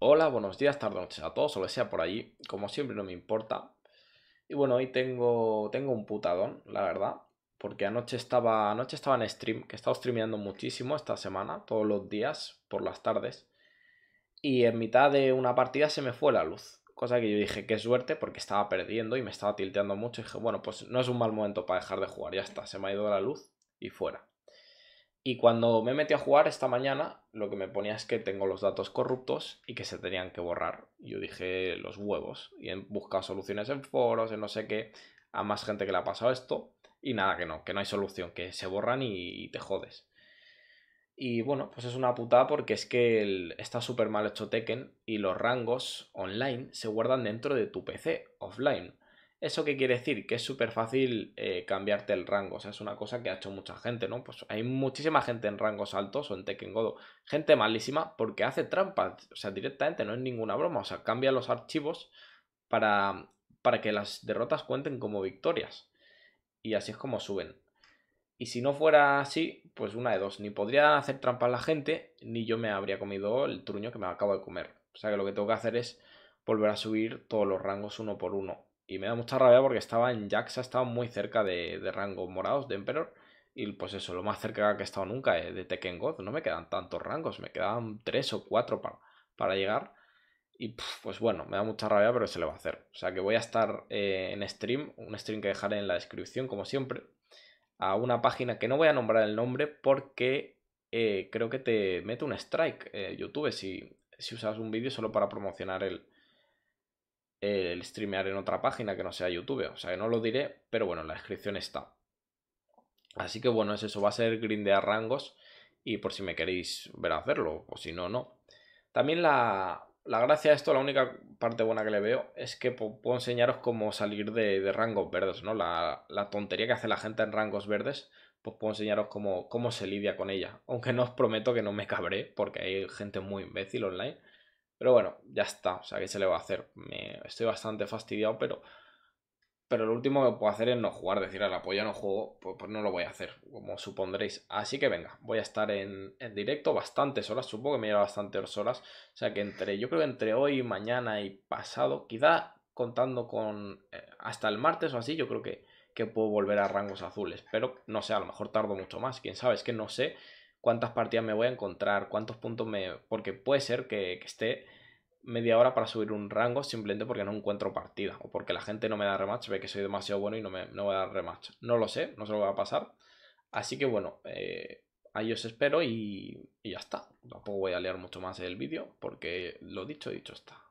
Hola, buenos días, tardes, noches a todos, o lo sea por allí. Como siempre, no me importa. Y bueno, hoy tengo, tengo un putadón, la verdad. Porque anoche estaba, anoche estaba en stream, que he estado streameando muchísimo esta semana, todos los días, por las tardes. Y en mitad de una partida se me fue la luz. Cosa que yo dije, qué suerte, porque estaba perdiendo y me estaba tilteando mucho. Y dije, bueno, pues no es un mal momento para dejar de jugar, ya está, se me ha ido la luz y fuera. Y cuando me metí a jugar esta mañana, lo que me ponía es que tengo los datos corruptos y que se tenían que borrar. Yo dije los huevos y he buscado soluciones en foros, en no sé qué, a más gente que le ha pasado esto. Y nada, que no, que no hay solución, que se borran y, te jodes. Y bueno, pues es una putada porque es que está súper mal hecho Tekken y los rangos online se guardan dentro de tu PC offline. ¿Eso qué quiere decir? Que es súper fácil eh, cambiarte el rango. O sea, es una cosa que ha hecho mucha gente, ¿no? Pues hay muchísima gente en rangos altos o en Tekken Godo. Gente malísima porque hace trampas. O sea, directamente no es ninguna broma. O sea, cambia los archivos para, para que las derrotas cuenten como victorias. Y así es como suben. Y si no fuera así, pues una de dos. Ni podría hacer trampas la gente, ni yo me habría comido el truño que me acabo de comer. O sea que lo que tengo que hacer es volver a subir todos los rangos uno por uno. Y me da mucha rabia porque estaba en Jaxa, estaba muy cerca de, de rangos morados de Emperor. Y pues eso, lo más cerca que he estado nunca de, eh, de Tekken God. No me quedan tantos rangos, me quedan tres o cuatro para, para llegar. Y pues bueno, me da mucha rabia, pero se le va a hacer. O sea que voy a estar eh, en stream, un stream que dejaré en la descripción, como siempre, a una página que no voy a nombrar el nombre porque eh, creo que te mete un strike YouTube si, si usas un vídeo solo para promocionar el, el streamear en otra página que no sea YouTube. O sea que no lo diré, pero bueno, en la descripción está. Así que bueno, es eso, va a ser grindear rangos y por si me queréis ver hacerlo, o si no, no. También la, la gracia de esto, la única parte buena que le veo, es que puedo enseñaros cómo salir de, de rangos verdes, ¿no? La, tontería que hace la gente en rangos verdes, pues puedo enseñaros cómo, cómo se lidia con ella. Aunque no os prometo que no me cabré, porque hay gente muy imbécil online. Pero bueno, ya está. O sea, ¿qué se le va a hacer? Me... Estoy bastante fastidiado, pero. Pero lo último que puedo hacer es no jugar, decir al pues apoyo no juego, pues, pues, no lo voy a hacer, como supondréis. Así que venga, voy a estar en, directo bastantes horas, supongo que me lleva bastantes horas. O sea que entre, yo creo que entre hoy, mañana y pasado, quizá contando con eh, hasta el martes o así, yo creo que, que puedo volver a rangos azules. Pero no sé, a lo mejor tardo mucho más, quién sabe, es que no sé cuántas partidas me voy a encontrar, cuántos puntos me... Porque puede ser que, esté media hora para subir un rango simplemente porque no encuentro partida o porque la gente no me da rematch, ve que soy demasiado bueno y no me no voy a dar rematch. No lo sé, no se lo va a pasar. Así que bueno, eh, ahí os espero y, ya está. Tampoco voy a liar mucho más el vídeo porque lo dicho, dicho está.